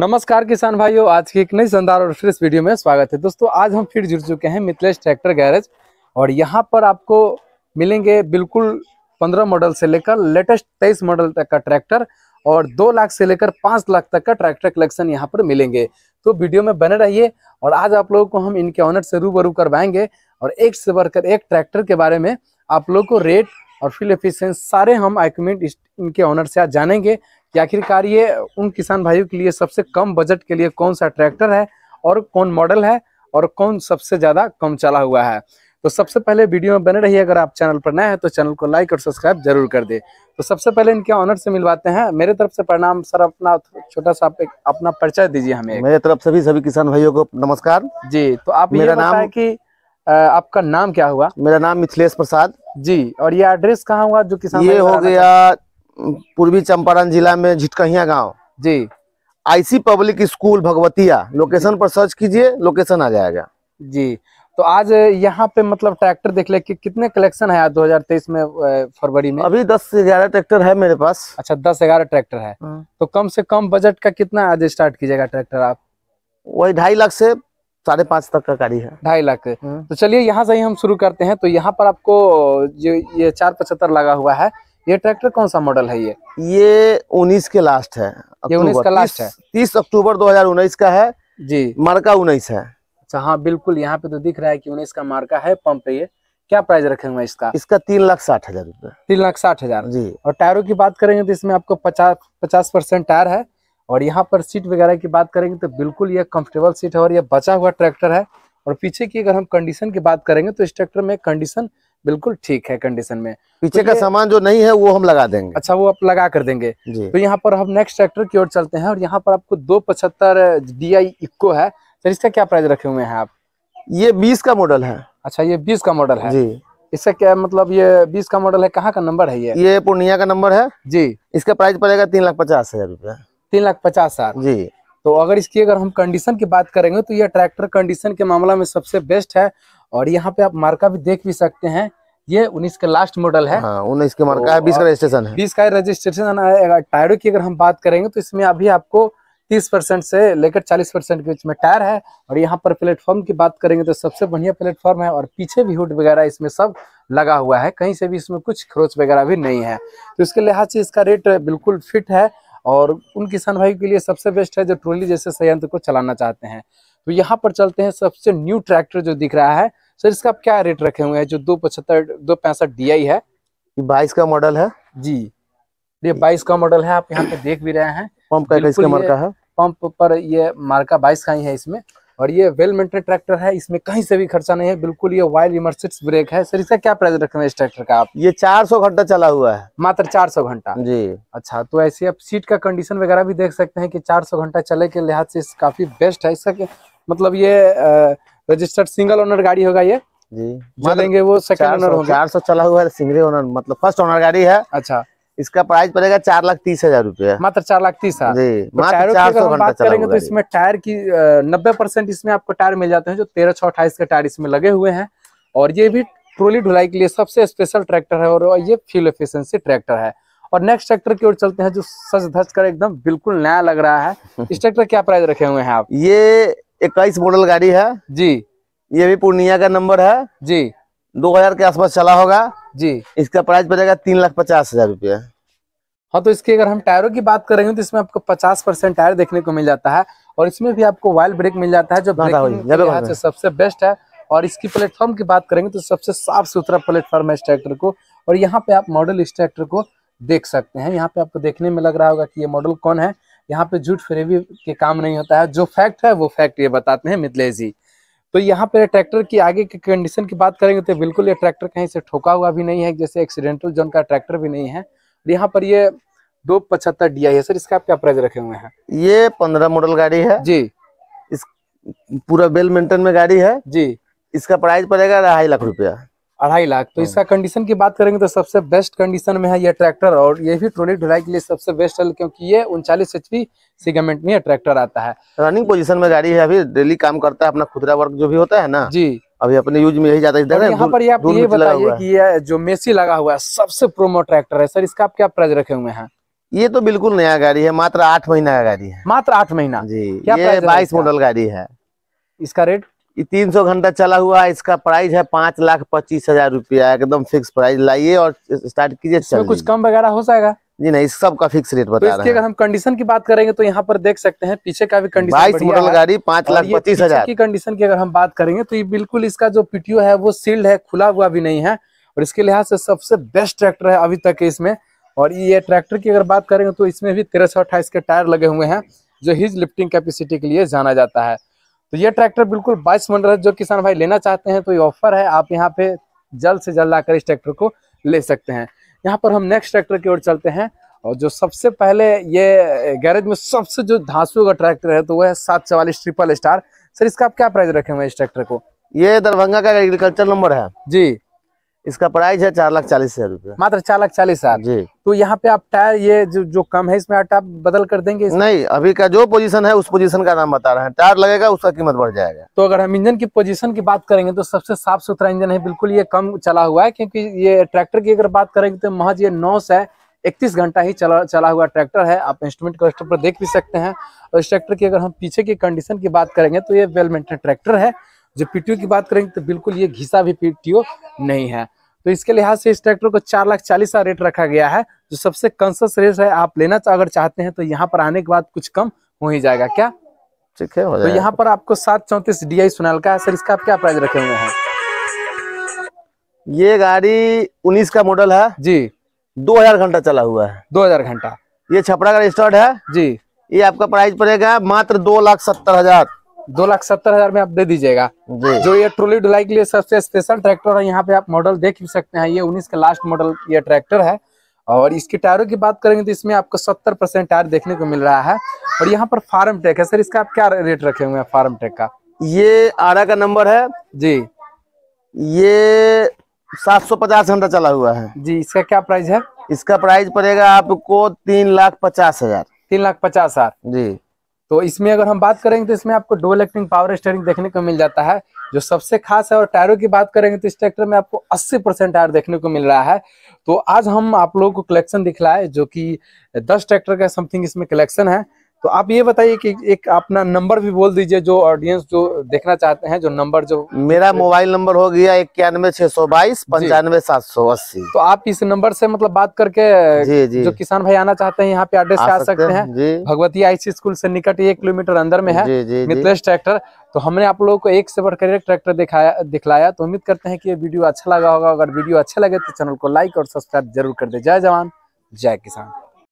नमस्कार किसान भाइयों आज की एक नई शानदार और फ्रेश वीडियो में स्वागत है दोस्तों आज हम फिर जुड़ चुके हैं मिथिलेश ट्रैक्टर गैरेज और यहाँ पर आपको मिलेंगे बिल्कुल 15 मॉडल से लेकर लेटेस्ट 23 मॉडल तक का ट्रैक्टर और 2 लाख से लेकर 5 लाख तक का ट्रैक्टर कलेक्शन यहाँ पर मिलेंगे तो वीडियो में बने रहिए और आज आप लोगों को हम इनके ऑनर से रूबरू करवाएंगे और एक से बढ़कर एक ट्रैक्टर के बारे में आप लोगों को रेट और फील एफिशियंस सारे हम आइक्यूमेंट इनके ऑनर से आज जानेंगे कि आखिरकार ये उन किसान भाइयों के लिए सबसे कम बजट के लिए कौन सा ट्रैक्टर है और कौन मॉडल है और कौन सबसे ज़्यादा कम चला हुआ है तो सबसे पहले वीडियो में बने रहिए अगर आप चैनल पर नए हैं तो चैनल को लाइक और सब्सक्राइब जरूर कर दे तो सबसे पहले इनके ऑनर से मिलवाते हैं मेरे तरफ से प्रणाम सर अपना छोटा सा आप एक अपना परिचय दीजिए हमें मेरे तरफ से भी सभी किसान भाइयों को नमस्कार जी तो आप मेरा नाम कि आपका नाम क्या हुआ मेरा नाम मिथिलेश प्रसाद जी और ये एड्रेस कहाँ हुआ जो किसान ये हो गया पूर्वी चंपारण जिला में झिटकहिया गांव G IC public school Bhagwatiya location पर सर्च कीजिए लोकेशन आ जाएगा जी तो आज यहाँ पे मतलब ट्रैक्टर देख ले कि कितने कलेक्शन है आज 2023 में फरवरी में अभी 10 से ग्यारह ट्रैक्टर है मेरे पास अच्छा 10 ग्यारह ट्रैक्टर है हाँ। तो कम से कम बजट का कितना आज स्टार्ट कीजिएगा ट्रैक्टर आप वही ढाई लाख से साढ़े पांच तक का गाड़ी है ढाई लाख हाँ। तो चलिए यहाँ से ही हम शुरू करते हैं तो यहाँ पर आपको ये चार पचहत्तर लगा हुआ है ये ट्रैक्टर कौन सा मॉडल है ये ये उन्नीस के लास्ट है ये उन्नीस का लास्ट है तीस अक्टूबर दो हजार उन्नीस का है जी मार्का उन्नीस है अच्छा हाँ बिल्कुल यहाँ पे तो दिख रहा है की उन्नीस का मार्का है पंप ये क्या प्राइस रखे हुए इसका इसका तीन लाख साठ हजार रूपए तीन लाख साठ हजार जी और टायरों की बात करेंगे तो इसमें आपको पचास पचास परसेंट टायर है और यहाँ पर सीट वगैरह की बात करेंगे तो बिल्कुल यह कंफर्टेबल सीट है और यह बचा हुआ ट्रैक्टर है और पीछे की अगर हम कंडीशन की बात करेंगे तो इस ट्रैक्टर में कंडीशन बिल्कुल ठीक है कंडीशन में पीछे तो का सामान जो नहीं है वो हम लगा देंगे अच्छा वो आप लगा कर देंगे तो यहाँ पर हम नेक्स्ट ट्रैक्टर की ओर चलते हैं और यहाँ पर आपको दो पचहत्तर डी आई इको है सर इसका क्या प्राइस रखे हुए हैं आप ये बीस का मॉडल है अच्छा ये बीस का मॉडल है जी इसका क्या मतलब ये बीस का मॉडल है कहाँ का नंबर है ये ये पूर्णिया का नंबर है जी इसका प्राइस पड़ेगा तीन लाख पचास हजार रूपया तीन लाख पचास हजार जी तो अगर इसकी अगर हम कंडीशन की बात करेंगे तो यह ट्रैक्टर कंडीशन के मामला में सबसे बेस्ट है और यहाँ पे आप मार्का भी देख भी सकते हैं ये उन्नीस का लास्ट मॉडल है हाँ, उन्नीस के मार्का तो है बीस का रजिस्ट्रेशन है बीस का रजिस्ट्रेशन आएगा टायरों की अगर हम बात करेंगे तो इसमें अभी आपको तीस परसेंट से लेकर चालीस परसेंट के बीच में टायर है और यहाँ पर प्लेटफॉर्म की बात करेंगे तो सबसे बढ़िया प्लेटफॉर्म है और पीछे भी हुड वगैरह इसमें सब लगा हुआ है कहीं से भी इसमें कुछ खरोच वगैरह भी नहीं है तो इसके लिहाज से इसका रेट बिल्कुल फिट है और उन किसान भाई के लिए सबसे बेस्ट है जो ट्रोली जैसे संयंत्र को चलाना चाहते हैं तो यहाँ पर चलते हैं सबसे न्यू ट्रैक्टर जो दिख रहा है सर इसका आप क्या रेट रखे हुए हैं जो दो पचहत्तर दो पैंसठ डी आई है बाईस का मॉडल है जी ये बाईस का मॉडल है आप यहाँ पे देख भी रहे हैं पंप का इसका मार्का है पंप पर ये मार्का बाईस का ही है इसमें और ये वेल मेंटेन ट्रैक्टर है इसमें कहीं से भी खर्चा नहीं है बिल्कुल ये वाइल इमर्सिट ब्रेक है सर इसका क्या प्राइस रखेंगे इस ट्रैक्टर का आप ये 400 घंटा चला हुआ है मात्र 400 घंटा जी अच्छा तो ऐसे आप सीट का कंडीशन वगैरह भी देख सकते हैं कि 400 घंटा चले के लिहाज से काफी बेस्ट है इसका मतलब ये रजिस्टर्ड सिंगल ओनर गाड़ी होगा ये जी चलेंगे मतलब वो सेकंड ओनर होगा चार सौ चला हुआ है सिंगल ओनर मतलब फर्स्ट ओनर गाड़ी है अच्छा इसका प्राइस पड़ेगा चार लाख तीस हजार रूपए मात्र चार लाख तीस हजार तो करेंगे तो इसमें टायर की नब्बे परसेंट इसमें आपको टायर मिल जाते हैं जो तेरह सौ अठाईस के टायर इसमें लगे हुए हैं और ये भी ट्रोली ढुलाई के लिए सबसे स्पेशल ट्रैक्टर है और ये फ्यूल एफिशिएंसी ट्रैक्टर है और नेक्स्ट ट्रैक्टर की ओर चलते हैं जो सच धज कर एकदम बिल्कुल नया लग रहा है इस ट्रैक्टर क्या प्राइस रखे हुए हैं आप ये इक्कीस मॉडल गाड़ी है जी ये भी पूर्णिया का नंबर है जी 2000 के आसपास चला होगा जी इसका प्राइस बढ़ेगा तीन लाख पचास हजार रूपया हाँ तो इसकी अगर हम टायरों की बात करेंगे तो इसमें आपको पचास परसेंट टायर देखने को मिल जाता है और इसमें भी आपको वाइल ब्रेक मिल जाता है जो हाँ, से सबसे बेस्ट है और इसकी प्लेटफॉर्म की बात करेंगे तो सबसे साफ सुथरा प्लेटफॉर्म है इस ट्रैक्टर को और यहाँ पे आप मॉडल इस ट्रैक्टर को देख सकते हैं यहाँ पे आपको देखने में लग रहा होगा कि ये मॉडल कौन है यहाँ पे झूठ फ्रेवी के काम नहीं होता है जो फैक्ट है वो फैक्ट ये बताते हैं मिथिलेश जी तो यहाँ पर ट्रैक्टर की आगे की कंडीशन की बात करेंगे तो बिल्कुल ये ट्रैक्टर कहीं से ठोका हुआ भी नहीं है जैसे एक्सीडेंटल जोन का ट्रैक्टर भी नहीं है यहाँ पर ये दो पचहत्तर डी आई है सर इसका आप क्या प्राइस रखे हुए हैं ये पंद्रह मॉडल गाड़ी है जी इस पूरा बेल मेंटेन में गाड़ी है जी इसका प्राइस पड़ेगा ढाई लाख रुपया अढ़ाई लाख तो इसका कंडीशन हाँ। की बात करेंगे तो सबसे बेस्ट कंडीशन में है यह ट्रैक्टर और ये भी ट्रोली ढुलाई के लिए सबसे बेस्ट है क्योंकि ये उनचालीस एच पी सेगमेंट में ट्रैक्टर आता है रनिंग पोजीशन में गाड़ी है अभी डेली काम करता है अपना खुदरा वर्क जो भी होता है ना जी अभी अपने यूज में यही ज्यादा इधर यहाँ पर आप ये बताइए कि ये जो मेसी लगा हुआ है सबसे प्रोमो ट्रैक्टर है सर इसका आप क्या प्राइस रखे हुए हैं ये तो बिल्कुल नया गाड़ी है मात्र आठ महीना का गाड़ी है मात्र आठ महीना जी ये बाईस मॉडल गाड़ी है इसका रेट ये तीन सौ घंटा चला हुआ है इसका प्राइस है पांच लाख पच्चीस हजार रुपया एकदम फिक्स प्राइस लाइए और स्टार्ट कीजिए कुछ कम वगैरह हो जाएगा जी नहीं सबका फिक्स रेट बता तो रहे हम कंडीशन की बात करेंगे तो यहाँ पर देख सकते हैं पीछे का भी कंडीशन मॉडल गाड़ी पांच लाख पच्चीस हजार की कंडीशन की अगर हम बात करेंगे तो ये बिल्कुल इसका जो पीटीओ है वो सील्ड है खुला हुआ भी नहीं है और इसके लिहाज से सबसे बेस्ट ट्रैक्टर है अभी तक इसमें और ये ट्रैक्टर की अगर बात करेंगे तो इसमें भी तेरह सौ अट्ठाईस के टायर लगे हुए हैं जो हिज लिफ्टिंग कैपेसिटी के लिए जाना जाता है तो ये ट्रैक्टर बिल्कुल बाईस मंडल है जो किसान भाई लेना चाहते हैं तो ये ऑफर है आप यहाँ पे जल्द से जल्द आकर इस ट्रैक्टर को ले सकते हैं यहाँ पर हम नेक्स्ट ट्रैक्टर की ओर चलते हैं और जो सबसे पहले ये गैरेज में सबसे जो धांसू का ट्रैक्टर है तो वह है सात चवालीस ट्रिपल स्टार सर इसका आप क्या प्राइस रखे हुए इस ट्रैक्टर को ये दरभंगा का एग्रीकल्चर नंबर है जी इसका प्राइस है चार लाख चालीस हजार रूपए मात्र चार लाख चालीस हजार जी तो यहाँ पे आप टायर ये जो जो कम है इसमें आप बदल कर देंगे नहीं अभी का जो पोजीशन है उस पोजीशन का नाम बता रहे हैं टायर लगेगा उसका कीमत बढ़ जाएगा तो अगर हम इंजन की पोजीशन की बात करेंगे तो सबसे साफ सुथरा इंजन है बिल्कुल ये कम चला हुआ है क्योंकि ये ट्रैक्टर की अगर बात करेंगे तो महज ये नौ से इकतीस घंटा ही चला चला हुआ ट्रैक्टर है आप इंस्ट्रूमेंट कस्टर पर देख भी सकते हैं और इस ट्रैक्टर की अगर हम पीछे की कंडीशन की बात करेंगे तो ये वेल मेंटेन ट्रैक्टर है जो पीटीओ की बात करेंगे तो बिल्कुल ये घिसा भी पीटीओ नहीं है तो इसके लिहाज से इस ट्रैक्टर को चार लाख चालीस का रेट रखा गया है जो सबसे कंसस रेट है आप लेना अगर चाहते हैं तो यहाँ पर आने के बाद कुछ कम हो ही जाएगा क्या ठीक है तो यहाँ पर आपको सात चौंतीस डी आई सुनाल का है सर इसका आप क्या प्राइस रखे हुए हैं ये गाड़ी उन्नीस का मॉडल है जी दो हजार घंटा चला हुआ है दो हजार घंटा ये छपरा का रजिस्टर्ड है जी ये आपका प्राइस पड़ेगा मात्र दो लाख सत्तर हजार दो लाख सत्तर हजार में आप दे दीजिएगा जो ये ट्रोली डुलाई के लिए सबसे स्पेशल ट्रैक्टर है यहाँ पे आप मॉडल देख भी सकते हैं ये उन्नीस का लास्ट मॉडल ये ट्रैक्टर है और इसके टायरों की बात करेंगे तो इसमें आपको सत्तर परसेंट टायर देखने को मिल रहा है और यहाँ पर फार्म टेक है सर इसका आप क्या रेट रखे हुए हैं फार्म टेक का ये आरा का नंबर है जी ये सात सौ पचास घंटा चला हुआ है जी इसका क्या प्राइस है इसका प्राइस पड़ेगा आपको तीन लाख पचास हजार तीन लाख पचास हजार जी तो इसमें अगर हम बात करेंगे तो इसमें आपको डोल एक्टिंग पावर स्टेयरिंग देखने को मिल जाता है जो सबसे खास है और टायरों की बात करेंगे तो इस ट्रैक्टर में आपको 80 परसेंट टायर देखने को मिल रहा है तो आज हम आप लोगों को कलेक्शन दिखलाए जो कि 10 ट्रैक्टर का समथिंग इसमें कलेक्शन है तो आप ये बताइए कि एक अपना नंबर भी बोल दीजिए जो ऑडियंस जो देखना चाहते हैं जो नंबर जो मेरा मोबाइल नंबर हो गया इक्यानवे छह सौ बाईस पंचानवे सात सौ अस्सी तो आप इस नंबर से मतलब बात करके जी जी जो किसान भाई आना चाहते हैं यहाँ पे एड्रेस आ, सकते हैं भगवती आई स्कूल से निकट एक किलोमीटर अंदर में है मिथिलेश ट्रैक्टर तो हमने आप लोगों को एक से बढ़कर एक ट्रैक्टर दिखाया दिखलाया तो उम्मीद करते हैं कि ये वीडियो अच्छा लगा होगा अगर वीडियो अच्छा लगे तो चैनल को लाइक और सब्सक्राइब जरूर कर दे जय जवान जय किसान